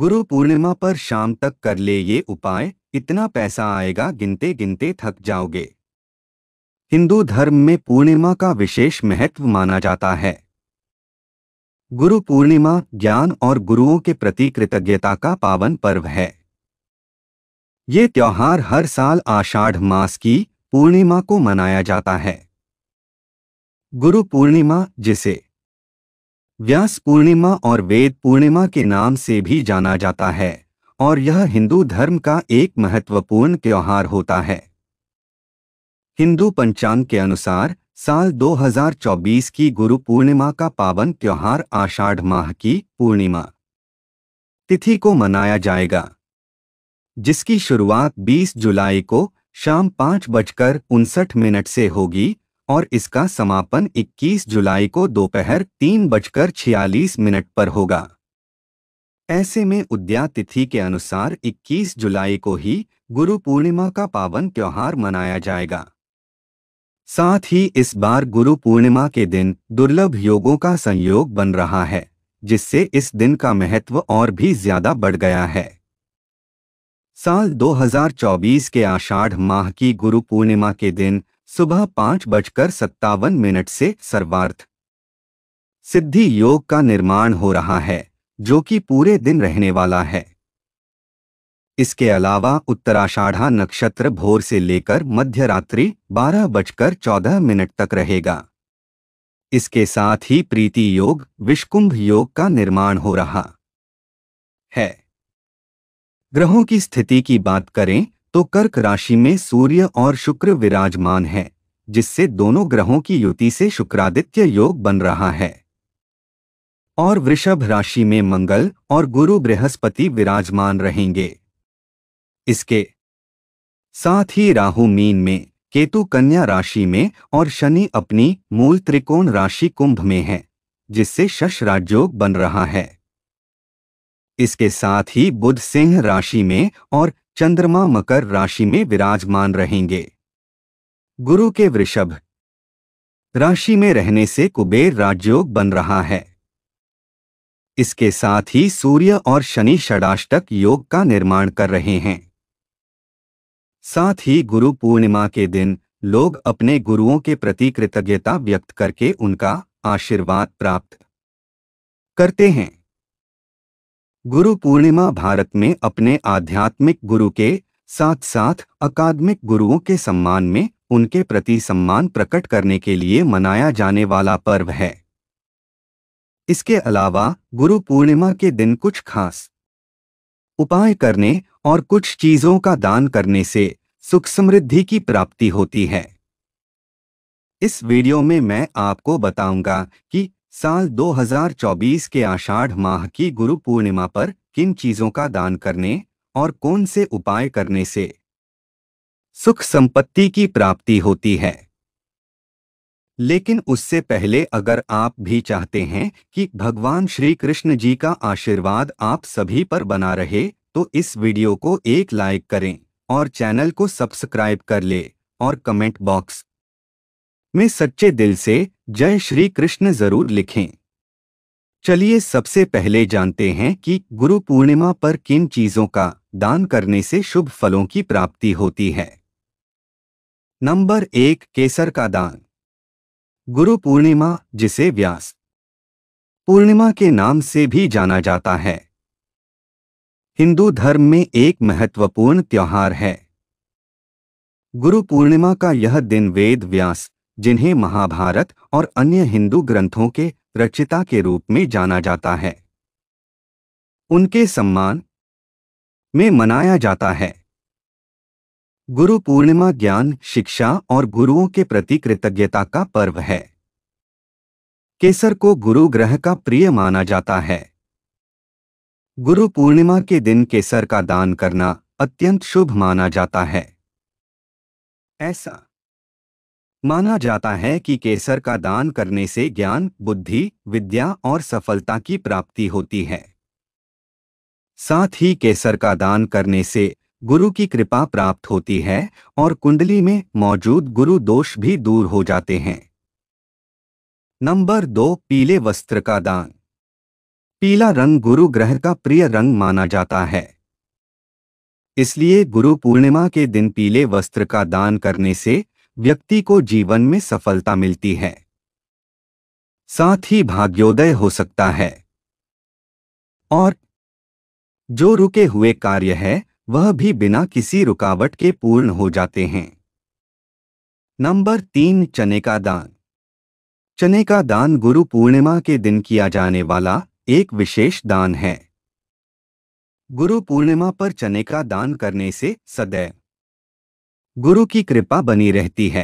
गुरु पूर्णिमा पर शाम तक कर ले ये उपाय इतना पैसा आएगा गिनते गिनते थक जाओगे हिंदू धर्म में पूर्णिमा का विशेष महत्व माना जाता है गुरु पूर्णिमा ज्ञान और गुरुओं के प्रति कृतज्ञता का पावन पर्व है ये त्यौहार हर साल आषाढ़ मास की पूर्णिमा को मनाया जाता है गुरु पूर्णिमा जिसे व्यास पूर्णिमा और वेद पूर्णिमा के नाम से भी जाना जाता है और यह हिंदू धर्म का एक महत्वपूर्ण त्योहार होता है हिंदू पंचांग के अनुसार साल 2024 की गुरु पूर्णिमा का पावन त्योहार आषाढ़ माह की पूर्णिमा तिथि को मनाया जाएगा जिसकी शुरुआत 20 जुलाई को शाम पांच बजकर उनसठ मिनट से होगी और इसका समापन 21 जुलाई को दोपहर तीन बजकर छियालीस मिनट पर होगा ऐसे में उद्या तिथि के अनुसार 21 जुलाई को ही गुरु पूर्णिमा का पावन त्योहार मनाया जाएगा साथ ही इस बार गुरु पूर्णिमा के दिन दुर्लभ योगों का संयोग बन रहा है जिससे इस दिन का महत्व और भी ज्यादा बढ़ गया है साल 2024 के आषाढ़ माह की गुरु पूर्णिमा के दिन सुबह पांच बजकर सत्तावन मिनट से सर्वार्थ सिद्धि योग का निर्माण हो रहा है जो कि पूरे दिन रहने वाला है इसके अलावा उत्तराषाढ़ा नक्षत्र भोर से लेकर मध्य रात्रि बारह बजकर चौदह मिनट तक रहेगा इसके साथ ही प्रीति योग विष्कुंभ योग का निर्माण हो रहा है ग्रहों की स्थिति की बात करें तो कर्क राशि में सूर्य और शुक्र विराजमान है जिससे दोनों ग्रहों की युति से शुक्रादित्य योग बन रहा है और वृषभ राशि में मंगल और गुरु बृहस्पति विराजमान रहेंगे इसके साथ ही राहु मीन में केतु कन्या राशि में और शनि अपनी मूल त्रिकोण राशि कुंभ में है जिससे शश राजयोग बन रहा है इसके साथ ही बुध सिंह राशि में और चंद्रमा मकर राशि में विराजमान रहेंगे गुरु के वृषभ राशि में रहने से कुबेर राजयोग बन रहा है इसके साथ ही सूर्य और शनि षडाष्टक योग का निर्माण कर रहे हैं साथ ही गुरु पूर्णिमा के दिन लोग अपने गुरुओं के प्रति कृतज्ञता व्यक्त करके उनका आशीर्वाद प्राप्त करते हैं गुरु पूर्णिमा भारत में अपने आध्यात्मिक गुरु के साथ साथ अकादमिक गुरुओं के सम्मान में उनके प्रति सम्मान प्रकट करने के लिए मनाया जाने वाला पर्व है इसके अलावा गुरु पूर्णिमा के दिन कुछ खास उपाय करने और कुछ चीजों का दान करने से सुख समृद्धि की प्राप्ति होती है इस वीडियो में मैं आपको बताऊंगा कि साल 2024 के आषाढ़ माह की गुरु पूर्णिमा पर किन चीजों का दान करने और कौन से उपाय करने से सुख संपत्ति की प्राप्ति होती है लेकिन उससे पहले अगर आप भी चाहते हैं कि भगवान श्री कृष्ण जी का आशीर्वाद आप सभी पर बना रहे तो इस वीडियो को एक लाइक करें और चैनल को सब्सक्राइब कर ले और कमेंट बॉक्स में सच्चे दिल से जय श्री कृष्ण जरूर लिखें चलिए सबसे पहले जानते हैं कि गुरु पूर्णिमा पर किन चीजों का दान करने से शुभ फलों की प्राप्ति होती है नंबर एक केसर का दान गुरु पूर्णिमा जिसे व्यास पूर्णिमा के नाम से भी जाना जाता है हिंदू धर्म में एक महत्वपूर्ण त्योहार है गुरु पूर्णिमा का यह दिन वेद व्यास जिन्हें महाभारत और अन्य हिंदू ग्रंथों के रचिता के रूप में जाना जाता है उनके सम्मान में मनाया जाता है गुरु पूर्णिमा ज्ञान शिक्षा और गुरुओं के प्रति कृतज्ञता का पर्व है केसर को गुरु ग्रह का प्रिय माना जाता है गुरु पूर्णिमा के दिन केसर का दान करना अत्यंत शुभ माना जाता है ऐसा माना जाता है कि केसर का दान करने से ज्ञान बुद्धि विद्या और सफलता की प्राप्ति होती है साथ ही केसर का दान करने से गुरु की कृपा प्राप्त होती है और कुंडली में मौजूद गुरु दोष भी दूर हो जाते हैं नंबर दो पीले वस्त्र का दान पीला रंग गुरु ग्रह का प्रिय रंग माना जाता है इसलिए गुरु पूर्णिमा के दिन पीले वस्त्र का दान करने से व्यक्ति को जीवन में सफलता मिलती है साथ ही भाग्योदय हो सकता है और जो रुके हुए कार्य है वह भी बिना किसी रुकावट के पूर्ण हो जाते हैं नंबर तीन चने का दान चने का दान गुरु पूर्णिमा के दिन किया जाने वाला एक विशेष दान है गुरु पूर्णिमा पर चने का दान करने से सदैव गुरु की कृपा बनी रहती है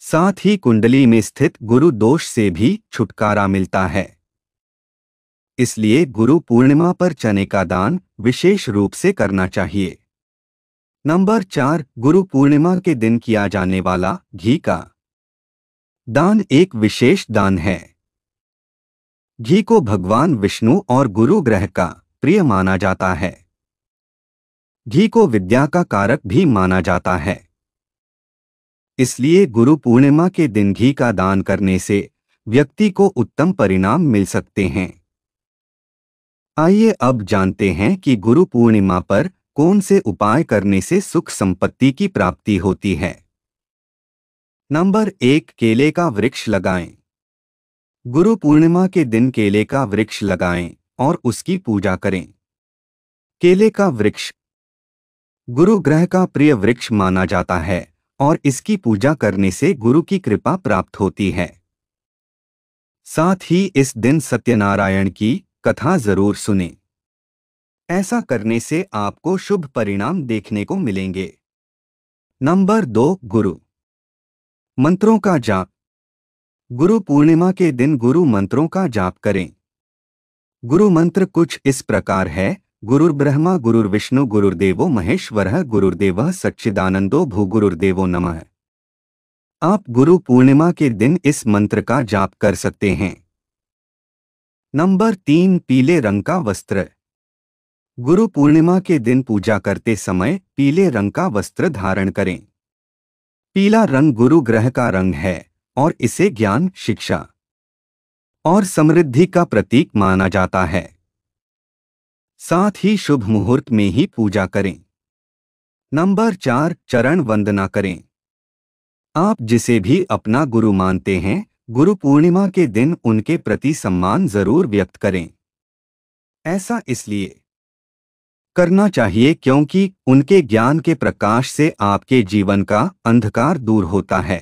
साथ ही कुंडली में स्थित गुरु दोष से भी छुटकारा मिलता है इसलिए गुरु पूर्णिमा पर चने का दान विशेष रूप से करना चाहिए नंबर चार गुरु पूर्णिमा के दिन किया जाने वाला घी का दान एक विशेष दान है घी को भगवान विष्णु और गुरु ग्रह का प्रिय माना जाता है घी को विद्या का कारक भी माना जाता है इसलिए गुरु पूर्णिमा के दिन घी का दान करने से व्यक्ति को उत्तम परिणाम मिल सकते हैं आइए अब जानते हैं कि गुरु पूर्णिमा पर कौन से उपाय करने से सुख संपत्ति की प्राप्ति होती है नंबर एक केले का वृक्ष लगाएं गुरु पूर्णिमा के दिन केले का वृक्ष लगाएं और उसकी पूजा करें केले का वृक्ष गुरु ग्रह का प्रिय वृक्ष माना जाता है और इसकी पूजा करने से गुरु की कृपा प्राप्त होती है साथ ही इस दिन सत्यनारायण की कथा जरूर सुने ऐसा करने से आपको शुभ परिणाम देखने को मिलेंगे नंबर दो गुरु मंत्रों का जाप गुरु पूर्णिमा के दिन गुरु मंत्रों का जाप करें गुरु मंत्र कुछ इस प्रकार है गुरुर्ब्रह्मा गुरुर्विष्णु गुरुर्देवो महेश्वर गुरुर्देवः सच्चिदानंदो भूगुरुर्देवो नमः आप गुरु पूर्णिमा के दिन इस मंत्र का जाप कर सकते हैं नंबर तीन पीले रंग का वस्त्र गुरु पूर्णिमा के दिन पूजा करते समय पीले रंग का वस्त्र धारण करें पीला रंग गुरु ग्रह का रंग है और इसे ज्ञान शिक्षा और समृद्धि का प्रतीक माना जाता है साथ ही शुभ मुहूर्त में ही पूजा करें नंबर चार चरण वंदना करें आप जिसे भी अपना गुरु मानते हैं गुरु पूर्णिमा के दिन उनके प्रति सम्मान जरूर व्यक्त करें ऐसा इसलिए करना चाहिए क्योंकि उनके ज्ञान के प्रकाश से आपके जीवन का अंधकार दूर होता है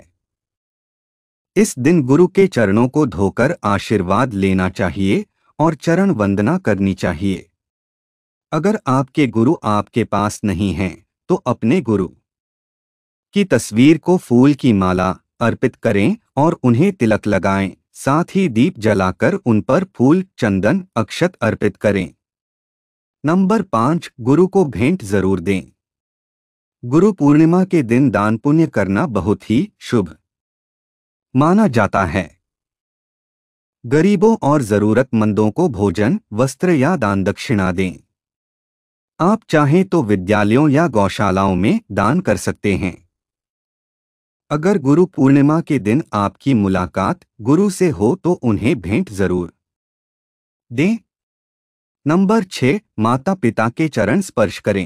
इस दिन गुरु के चरणों को धोकर आशीर्वाद लेना चाहिए और चरण वंदना करनी चाहिए अगर आपके गुरु आपके पास नहीं हैं तो अपने गुरु की तस्वीर को फूल की माला अर्पित करें और उन्हें तिलक लगाएं साथ ही दीप जलाकर उन पर फूल चंदन अक्षत अर्पित करें नंबर पांच गुरु को भेंट जरूर दें गुरु पूर्णिमा के दिन दान पुण्य करना बहुत ही शुभ माना जाता है गरीबों और जरूरतमंदों को भोजन वस्त्र या दान दक्षिणा दें आप चाहें तो विद्यालयों या गौशालाओं में दान कर सकते हैं अगर गुरु पूर्णिमा के दिन आपकी मुलाकात गुरु से हो तो उन्हें भेंट जरूर दें नंबर छह माता पिता के चरण स्पर्श करें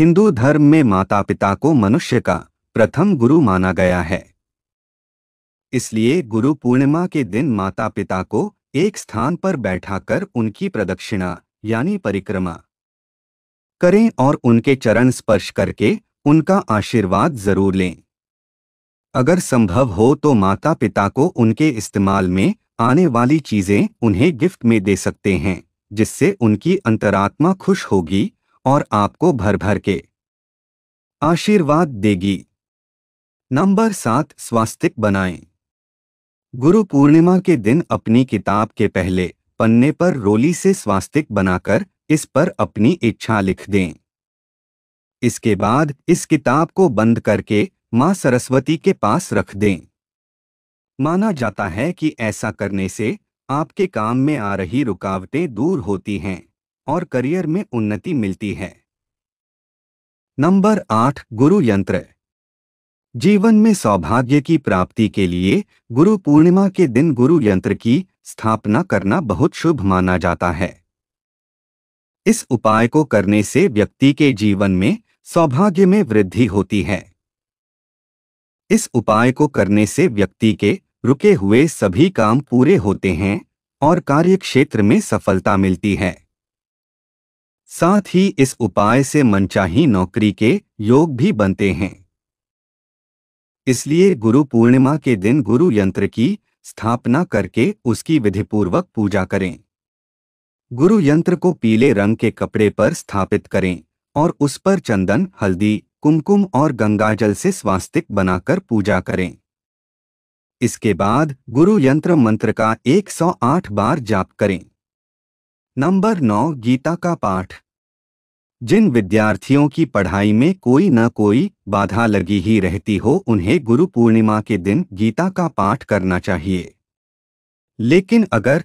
हिंदू धर्म में माता पिता को मनुष्य का प्रथम गुरु माना गया है इसलिए गुरु पूर्णिमा के दिन माता पिता को एक स्थान पर बैठाकर उनकी प्रदक्षिणा यानी परिक्रमा करें और उनके चरण स्पर्श करके उनका आशीर्वाद जरूर लें अगर संभव हो तो माता पिता को उनके इस्तेमाल में आने वाली चीजें उन्हें गिफ्ट में दे सकते हैं जिससे उनकी अंतरात्मा खुश होगी और आपको भर भर के आशीर्वाद देगी नंबर सात स्वास्तिक बनाएं गुरु पूर्णिमा के दिन अपनी किताब के पहले पन्ने पर रोली से स्वास्तिक बनाकर इस पर अपनी इच्छा लिख दें इसके बाद इस किताब को बंद करके माँ सरस्वती के पास रख दें माना जाता है कि ऐसा करने से आपके काम में आ रही रुकावटें दूर होती हैं और करियर में उन्नति मिलती है नंबर आठ गुरु यंत्र जीवन में सौभाग्य की प्राप्ति के लिए गुरु पूर्णिमा के दिन गुरु यंत्र की स्थापना करना बहुत शुभ माना जाता है इस उपाय को करने से व्यक्ति के जीवन में सौभाग्य में वृद्धि होती है इस उपाय को करने से व्यक्ति के रुके हुए सभी काम पूरे होते हैं और कार्यक्षेत्र में सफलता मिलती है साथ ही इस उपाय से मनचाही नौकरी के योग भी बनते हैं इसलिए गुरु पूर्णिमा के दिन गुरु यंत्र की स्थापना करके उसकी विधिपूर्वक पूजा करें गुरु यंत्र को पीले रंग के कपड़े पर स्थापित करें और उस पर चंदन हल्दी कुमकुम और गंगाजल से स्वास्तिक बनाकर पूजा करें इसके बाद गुरु यंत्र मंत्र का 108 बार जाप करें नंबर 9 गीता का पाठ जिन विद्यार्थियों की पढ़ाई में कोई न कोई बाधा लगी ही रहती हो उन्हें गुरु पूर्णिमा के दिन गीता का पाठ करना चाहिए लेकिन अगर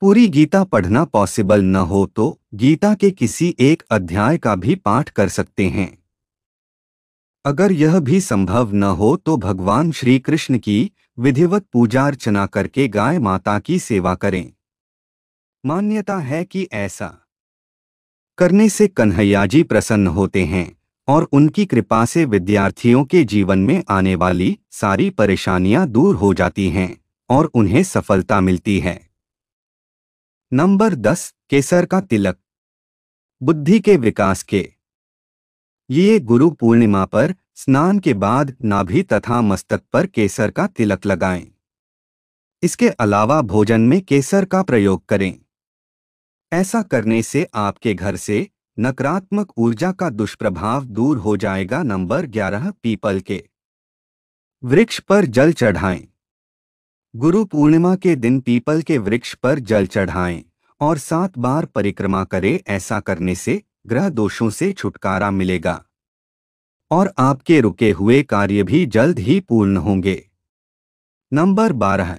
पूरी गीता पढ़ना पॉसिबल न हो तो गीता के किसी एक अध्याय का भी पाठ कर सकते हैं अगर यह भी संभव न हो तो भगवान श्री कृष्ण की विधिवत पूजा अर्चना करके गाय माता की सेवा करें मान्यता है कि ऐसा करने से कन्हैया जी प्रसन्न होते हैं और उनकी कृपा से विद्यार्थियों के जीवन में आने वाली सारी परेशानियां दूर हो जाती हैं और उन्हें सफलता मिलती है नंबर दस केसर का तिलक बुद्धि के विकास के ये गुरु पूर्णिमा पर स्नान के बाद नाभि तथा मस्तक पर केसर का तिलक लगाएं। इसके अलावा भोजन में केसर का प्रयोग करें ऐसा करने से आपके घर से नकारात्मक ऊर्जा का दुष्प्रभाव दूर हो जाएगा नंबर 11 पीपल के वृक्ष पर जल चढ़ाएं गुरु पूर्णिमा के दिन पीपल के वृक्ष पर जल चढ़ाएं और सात बार परिक्रमा करें ऐसा करने से ग्रह दोषों से छुटकारा मिलेगा और आपके रुके हुए कार्य भी जल्द ही पूर्ण होंगे नंबर बारह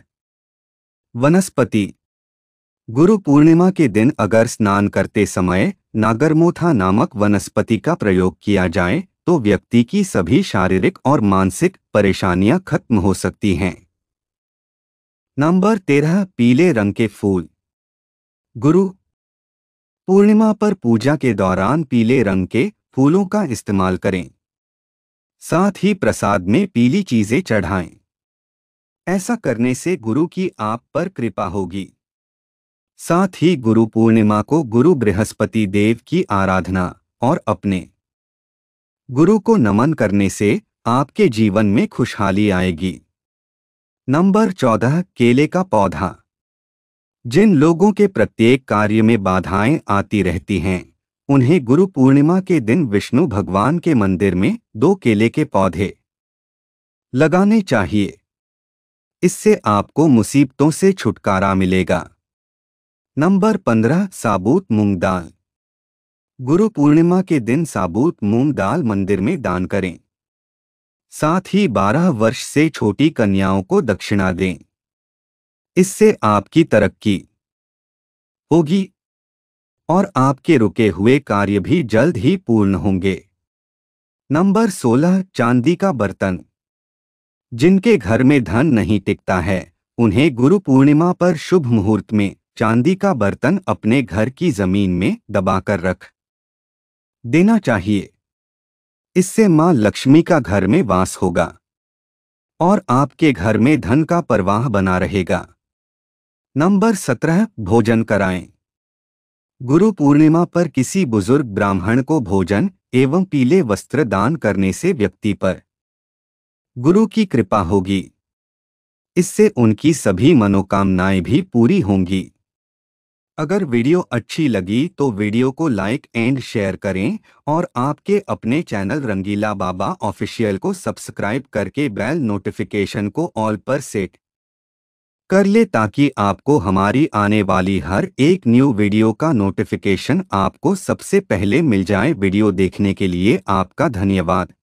वनस्पति गुरु पूर्णिमा के दिन अगर स्नान करते समय नागरमोथा नामक वनस्पति का प्रयोग किया जाए तो व्यक्ति की सभी शारीरिक और मानसिक परेशानियां खत्म हो सकती हैं नंबर तेरह पीले रंग के फूल गुरु पूर्णिमा पर पूजा के दौरान पीले रंग के फूलों का इस्तेमाल करें साथ ही प्रसाद में पीली चीजें चढ़ाएं ऐसा करने से गुरु की आप पर कृपा होगी साथ ही गुरु पूर्णिमा को गुरु बृहस्पति देव की आराधना और अपने गुरु को नमन करने से आपके जीवन में खुशहाली आएगी नंबर चौदह केले का पौधा जिन लोगों के प्रत्येक कार्य में बाधाएं आती रहती हैं उन्हें गुरु पूर्णिमा के दिन विष्णु भगवान के मंदिर में दो केले के पौधे लगाने चाहिए इससे आपको मुसीबतों से छुटकारा मिलेगा नंबर पंद्रह साबूत मूंग दाल गुरु पूर्णिमा के दिन साबूत मूंग दाल मंदिर में दान करें साथ ही 12 वर्ष से छोटी कन्याओं को दक्षिणा दें इससे आपकी तरक्की होगी और आपके रुके हुए कार्य भी जल्द ही पूर्ण होंगे नंबर 16 चांदी का बर्तन जिनके घर में धन नहीं टिकता है उन्हें गुरु पूर्णिमा पर शुभ मुहूर्त में चांदी का बर्तन अपने घर की जमीन में दबाकर रख देना चाहिए इससे मां लक्ष्मी का घर में वास होगा और आपके घर में धन का प्रवाह बना रहेगा नंबर सत्रह भोजन कराएं गुरु पूर्णिमा पर किसी बुजुर्ग ब्राह्मण को भोजन एवं पीले वस्त्र दान करने से व्यक्ति पर गुरु की कृपा होगी इससे उनकी सभी मनोकामनाएं भी पूरी होंगी अगर वीडियो अच्छी लगी तो वीडियो को लाइक एंड शेयर करें और आपके अपने चैनल रंगीला बाबा ऑफिशियल को सब्सक्राइब करके बेल नोटिफिकेशन को ऑल पर सेट कर ले ताकि आपको हमारी आने वाली हर एक न्यू वीडियो का नोटिफिकेशन आपको सबसे पहले मिल जाए वीडियो देखने के लिए आपका धन्यवाद